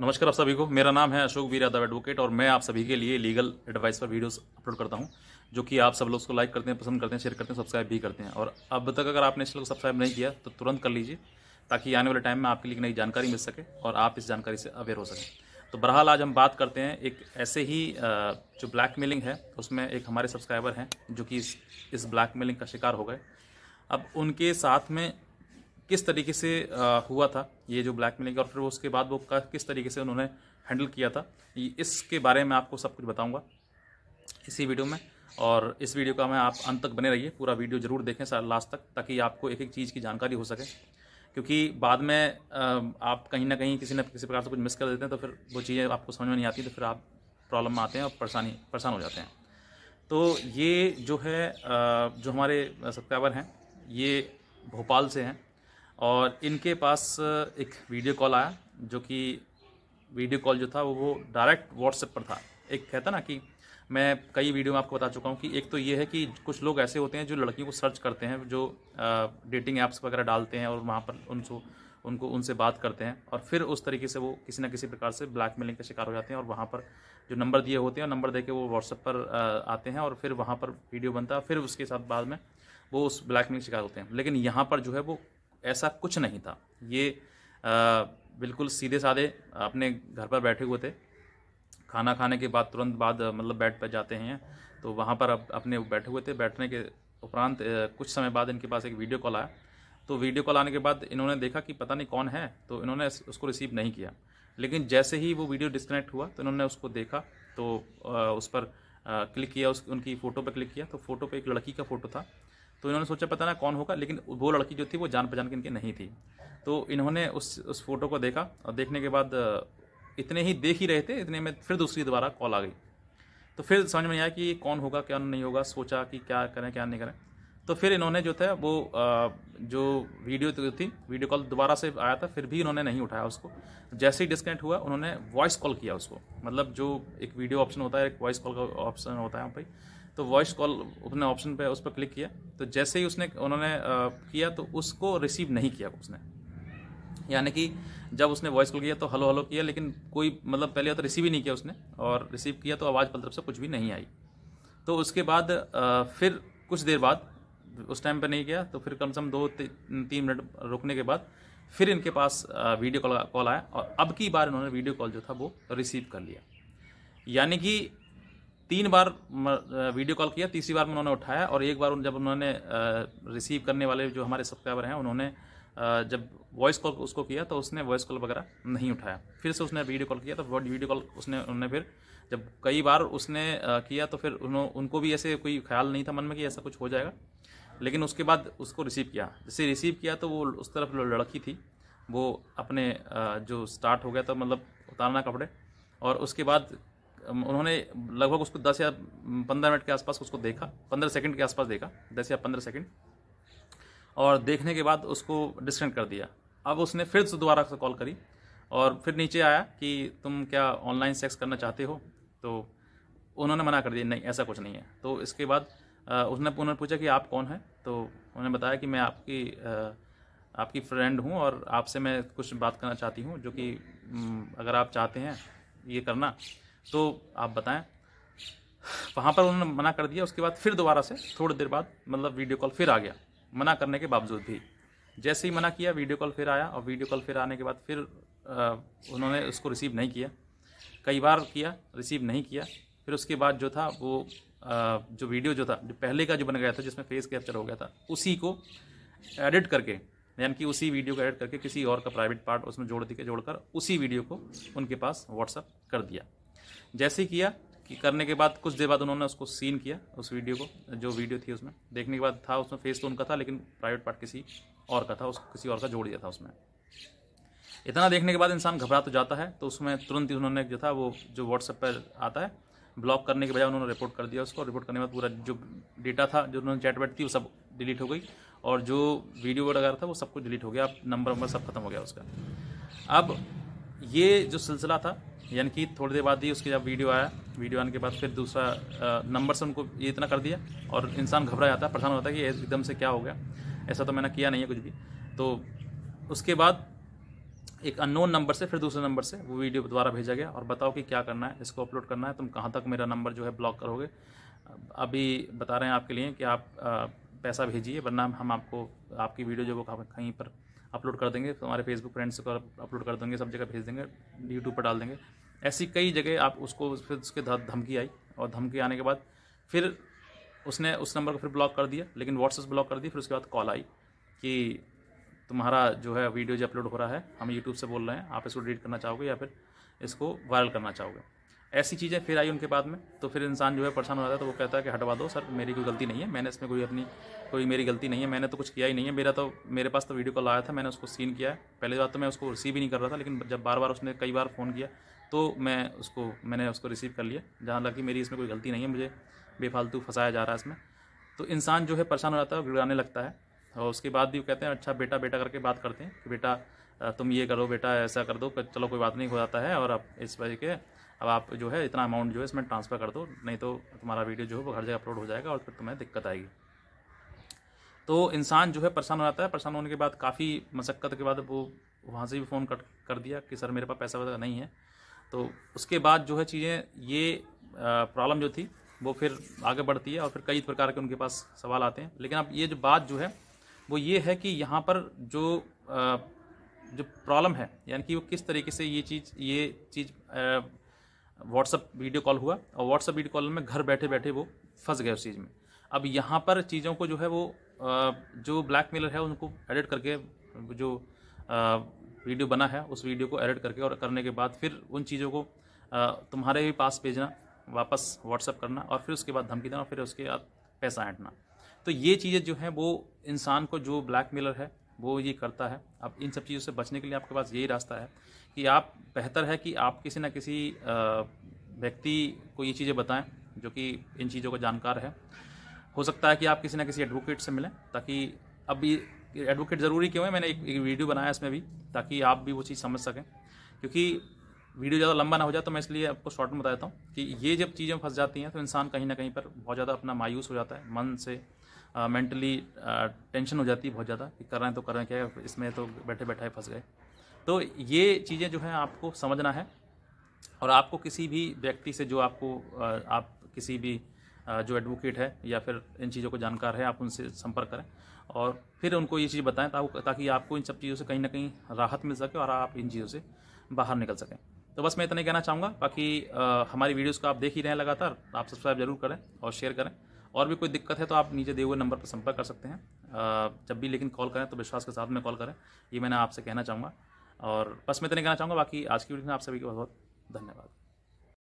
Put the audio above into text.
नमस्कार आप सभी को मेरा नाम है अशोक वीर यादव एडवोकेट और मैं आप सभी के लिए लीगल एडवाइस पर वीडियोस अपलोड करता हूं जो कि आप सब लोग उसको लाइक करते हैं पसंद करते हैं शेयर करते हैं सब्सक्राइब भी करते हैं और अब तक अगर आपने इस चैनल को सब्सक्राइब नहीं किया तो तुरंत कर लीजिए ताकि आने वाले टाइम में आपके लिए नई जानकारी मिल सके और आप इस जानकारी से अवेयर हो सकें तो बहरहाल आज हम बात करते हैं एक ऐसे ही जो ब्लैक मेलिंग है उसमें एक हमारे सब्सक्राइबर हैं जो कि इस इस ब्लैक मेलिंग का शिकार हो गए अब उनके साथ में किस तरीके से हुआ था ये जो ब्लैक मेलिंग और फिर उसके बाद वो किस तरीके से उन्होंने हैंडल किया था इसके बारे में आपको सब कुछ बताऊँगा इसी वीडियो में और इस वीडियो का मैं आप अंत तक बने रहिए पूरा वीडियो ज़रूर देखें सर लास्ट तक ताकि आपको एक एक चीज़ की जानकारी हो सके क्योंकि बाद में आप कहीं ना कहीं किसी न किसी प्रकार से कुछ मिस कर देते हैं तो फिर वो चीज़ें आपको समझ में नहीं आती तो फिर आप प्रॉब्लम में आते हैं और परेशानी परेशान हो जाते हैं तो ये जो है जो हमारे सब्सक्राइबर हैं ये भोपाल से हैं और इनके पास एक वीडियो कॉल आया जो कि वीडियो कॉल जो था वो वो डायरेक्ट व्हाट्सएप पर था एक कहता ना कि मैं कई वीडियो में आपको बता चुका हूँ कि एक तो ये है कि कुछ लोग ऐसे होते हैं जो लड़कियों को सर्च करते हैं जो डेटिंग ऐप्स वगैरह डालते हैं और वहाँ पर उनको उनको उनसे बात करते हैं और फिर उस तरीके से वो किसी ना किसी प्रकार से ब्लैकमेलिंग का शिकार हो जाते हैं और वहाँ पर जो नंबर दिए होते हैं नंबर दे के वो व्हाट्सअप पर आते हैं और फिर वहाँ पर वीडियो बनता है फिर उसके साथ बाद में वो उस ब्लैकमेलिंग शिकार होते हैं लेकिन यहाँ पर जो है वो ऐसा कुछ नहीं था ये आ, बिल्कुल सीधे साधे अपने घर पर बैठे हुए थे खाना खाने के बाद तुरंत बाद मतलब बेड पर जाते हैं तो वहाँ पर अब अपने बैठे हुए थे बैठने के उपरांत कुछ समय बाद इनके पास एक वीडियो कॉल आया तो वीडियो कॉल आने के बाद इन्होंने देखा कि पता नहीं कौन है तो इन्होंने उसको रिसीव नहीं किया लेकिन जैसे ही वो वीडियो डिस्कनेक्ट हुआ तो इन्होंने उसको देखा तो उस पर क्लिक किया उस उनकी फ़ोटो पर क्लिक किया तो फ़ोटो पर एक लड़की का फ़ोटो था तो इन्होंने सोचा पता ना कौन होगा लेकिन वो लड़की जो थी वो जान पहचान के इनकी नहीं थी तो इन्होंने उस उस फोटो को देखा और देखने के बाद इतने ही देख ही रहे थे इतने में फिर दूसरी दोबारा कॉल आ गई तो फिर समझ में आया कि कौन होगा क्या नहीं होगा सोचा कि क्या करें क्या नहीं करें तो फिर इन्होंने जो था वो जो वीडियो तो थी वीडियो कॉल दोबारा से आया था फिर भी इन्होंने नहीं उठाया उसको जैसे ही डिस्कनेक्ट हुआ उन्होंने वॉइस कॉल किया उसको मतलब जो एक वीडियो ऑप्शन होता है एक वॉइस कॉल का ऑप्शन होता है वहाँ पर तो वॉइस कॉल उसने ऑप्शन पे उस पर क्लिक किया तो जैसे ही उसने उन्होंने किया तो उसको रिसीव नहीं किया उसने यानी कि जब उसने वॉइस कॉल किया तो हलो हलो किया लेकिन कोई मतलब पहले तो रिसीव ही नहीं किया उसने और रिसीव किया तो आवाज़ पल तरफ से कुछ भी नहीं आई तो उसके बाद फिर कुछ देर बाद उस टाइम पर नहीं गया तो फिर कम से कम दो ती, तीन मिनट रुकने के बाद फिर इनके पास वीडियो कॉल कॉल आया और अब की बार इन्होंने वीडियो कॉल जो था वो रिसीव कर लिया यानी कि तीन बार वीडियो कॉल किया तीसरी बार में उन्होंने उठाया और एक बार उन जब उन्होंने रिसीव करने वाले जो हमारे सब्सक्राइबर हैं उन्होंने जब वॉइस कॉल उसको किया तो उसने वॉइस कॉल वगैरह नहीं उठाया फिर से उसने वीडियो कॉल किया तो वीडियो कॉल उसने उन्होंने फिर जब कई बार उसने किया तो फिर उन्होंने उनको भी ऐसे कोई ख्याल नहीं था मन में कि ऐसा कुछ हो जाएगा लेकिन उसके बाद उसको रिसीव किया जैसे रिसीव किया तो वो उस तरफ लड़की थी वो अपने जो स्टार्ट हो गया था मतलब उतारना कपड़े और उसके बाद उन्होंने लगभग उसको दस या पंद्रह मिनट के आसपास उसको देखा पंद्रह सेकंड के आसपास देखा दस या पंद्रह सेकंड और देखने के बाद उसको डिस्कनेक्ट कर दिया अब उसने फिर से दोबारा से कॉल करी और फिर नीचे आया कि तुम क्या ऑनलाइन सेक्स करना चाहते हो तो उन्होंने मना कर दिया नहीं ऐसा कुछ नहीं है तो इसके बाद उसने उन्होंने पूछा कि आप कौन हैं तो उन्होंने बताया कि मैं आपकी आपकी फ्रेंड हूँ और आपसे मैं कुछ बात करना चाहती हूँ जो कि अगर आप चाहते हैं ये करना तो आप बताएं वहाँ पर उन्होंने मना कर दिया उसके बाद फिर दोबारा से थोड़ी देर बाद मतलब वीडियो कॉल फिर आ गया मना करने के बावजूद भी जैसे ही मना किया वीडियो कॉल फिर आया और वीडियो कॉल फिर आने के बाद फिर उन्होंने उसको रिसीव नहीं किया कई बार किया रिसीव नहीं किया फिर उसके बाद जो था वो जो वीडियो जो था जो पहले का जो बन गया था जिसमें फेस कैप्चर हो गया था उसी को एडिट करके यानी कि उसी वीडियो को एडिट करके किसी और का प्राइवेट पार्ट उसमें जोड़ दिखे जोड़कर उसी वीडियो को उनके पास व्हाट्सअप कर दिया जैसे ही किया कि करने के बाद कुछ देर बाद उन्होंने उसको सीन किया उस वीडियो को जो वीडियो थी उसमें देखने के बाद था उसमें फेस तो उनका था लेकिन प्राइवेट पार्ट किसी और का था उस किसी और का जोड़ दिया था उसमें इतना देखने के बाद इंसान घबरा तो जाता है तो उसमें तुरंत ही उन्होंने जो था वो जो व्हाट्सएप पर आता है ब्लॉक करने के बजाय उन्होंने रिपोर्ट कर दिया उसको रिपोर्ट करने के बाद पूरा जो डेटा था जो उन्होंने चैट बैट थी वो सब डिलीट हो गई और जो वीडियो वगैरह था वो सब कुछ डिलीट हो गया अब नंबर वंबर सब खत्म हो गया उसका अब ये जो सिलसिला था यानी कि थोड़ी देर बाद ही उसके जब वीडियो आया वीडियो आने के बाद फिर दूसरा नंबर से उनको ये इतना कर दिया और इंसान घबरा जाता है परेशान होता है कि एकदम से क्या हो गया ऐसा तो मैंने किया नहीं है कुछ भी तो उसके बाद एक अननोन नंबर से फिर दूसरे नंबर से वो वीडियो द्वारा भेजा गया और बताओ कि क्या करना है इसको अपलोड करना है तुम कहाँ तक मेरा नंबर जो है ब्लॉक करोगे अभी बता रहे हैं आपके लिए कि आप पैसा भेजिए वरना हम आपको आपकी वीडियो जो वो कहीं पर अपलोड कर देंगे हमारे फेसबुक फ्रेंड्स को अपलोड कर देंगे सब जगह भेज देंगे यूट्यूब पर डाल देंगे ऐसी कई जगह आप उसको फिर उसके धमकी आई और धमकी आने के बाद फिर उसने उस नंबर को फिर ब्लॉक कर दिया लेकिन व्हाट्सएप ब्लॉक कर दी फिर उसके बाद कॉल आई कि तुम्हारा जो है वीडियो जो अपलोड हो रहा है हम यूट्यूब से बोल रहे हैं आप इसको डिलीट करना चाहोगे या फिर इसको वायरल करना चाहोगे ऐसी चीज़ें फिर आई उनके बाद में तो फिर इंसान जो है परेशान हो जाता है तो वो कहता है कि हटवा दो सर मेरी कोई गलती नहीं है मैंने इसमें कोई अपनी कोई मेरी गलती नहीं है मैंने तो कुछ किया ही नहीं है मेरा तो मेरे पास तो वीडियो कॉल आया था मैंने उसको सीन किया है पहली बात तो मैं उसको रिसीव ही नहीं कर रहा था लेकिन जब बार बार उसने कई बार फ़ोन किया तो मैं उसको मैंने उसको रिसीव कर लिया जहाँ कि मेरी इसमें कोई गलती नहीं है मुझे बेफालतू फंसाया जा रहा है इसमें तो इंसान जो है परेशान हो जाता है गिड़ाने लगता है और उसके बाद भी कहते हैं अच्छा बेटा बेटा करके बात करते हैं कि बेटा तुम ये करो बेटा ऐसा कर दो चलो कोई बात नहीं हो जाता है और अब इस वजह के अब आप जो है इतना अमाउंट जो है इसमें ट्रांसफ़र कर दो नहीं तो तुम्हारा वीडियो जो है वो हर जगह अपलोड हो जाएगा और फिर तुम्हें दिक्कत आएगी तो इंसान जो है परेशान हो जाता है परेशान होने के बाद काफ़ी मशक्क़त के बाद वो वहाँ से भी फ़ोन कट कर दिया कि सर मेरे पास पैसा वगैरह नहीं है तो उसके बाद जो है चीज़ें ये प्रॉब्लम जो थी वो फिर आगे बढ़ती है और फिर कई प्रकार के उनके पास सवाल आते हैं लेकिन अब ये जो बात जो है वो ये है कि यहाँ पर जो जो प्रॉब्लम है यानी कि वो किस तरीके से ये चीज़ ये चीज़ व्हाट्सअप वीडियो कॉल हुआ और व्हाट्सअप वीडियो कॉल में घर बैठे बैठे वो फंस गए उस चीज़ में अब यहाँ पर चीज़ों को जो है वो जो ब्लैक मेलर है उनको एडिट करके जो वीडियो बना है उस वीडियो को एडिट करके और करने के बाद फिर उन चीज़ों को तुम्हारे ही पास भेजना वापस व्हाट्सअप करना और फिर उसके बाद धमकी देना फिर उसके बाद पैसा ऐंटना तो ये चीज़ें जो हैं वो इंसान को जो ब्लैक मेलर है वो ये करता है अब इन सब चीज़ों से बचने के लिए आपके पास यही रास्ता है कि आप बेहतर है कि आप किसी ना किसी व्यक्ति को ये चीज़ें बताएं जो कि इन चीज़ों का जानकार है हो सकता है कि आप किसी ना किसी एडवोकेट से मिलें ताकि अब ये एडवोकेट ज़रूरी क्यों है मैंने एक, एक वीडियो बनाया इसमें भी ताकि आप भी वो चीज़ समझ सकें क्योंकि वीडियो ज़्यादा लंबा ना हो जाए तो मैं इसलिए आपको शॉर्ट में बता देता हूँ कि ये जब चीज़ें फंस जाती हैं तो इंसान कहीं ना कहीं पर बहुत ज़्यादा अपना मायूस हो जाता है मन से मेंटली टेंशन हो जाती है बहुत ज़्यादा कि कर रहे हैं तो कर रहे हैं क्या इसमें तो बैठे बैठे फंस गए तो ये चीज़ें जो है आपको समझना है और आपको किसी भी व्यक्ति से जो आपको आप किसी भी जो एडवोकेट है या फिर इन चीज़ों को जानकार है आप उनसे संपर्क करें और फिर उनको ये चीज़ बताएं ताकि आपको इन सब चीज़ों से कहीं ना कहीं राहत मिल सके और आप इन चीज़ों से बाहर निकल सकें तो बस मैं इतना ही कहना चाहूँगा बाकी हमारी वीडियोज़ को आप देख ही रहे हैं लगातार आप सब्सक्राइब जरूर करें और शेयर करें और भी कोई दिक्कत है तो आप नीचे दिए हुए नंबर पर संपर्क कर सकते हैं जब भी लेकिन कॉल करें तो विश्वास के साथ में कॉल करें ये मैंने आपसे कहना चाहूँगा और बस मैं इतने कहना चाहूँगा बाकी आज की वीडियो में आप सभी को बहुत बहुत धन्यवाद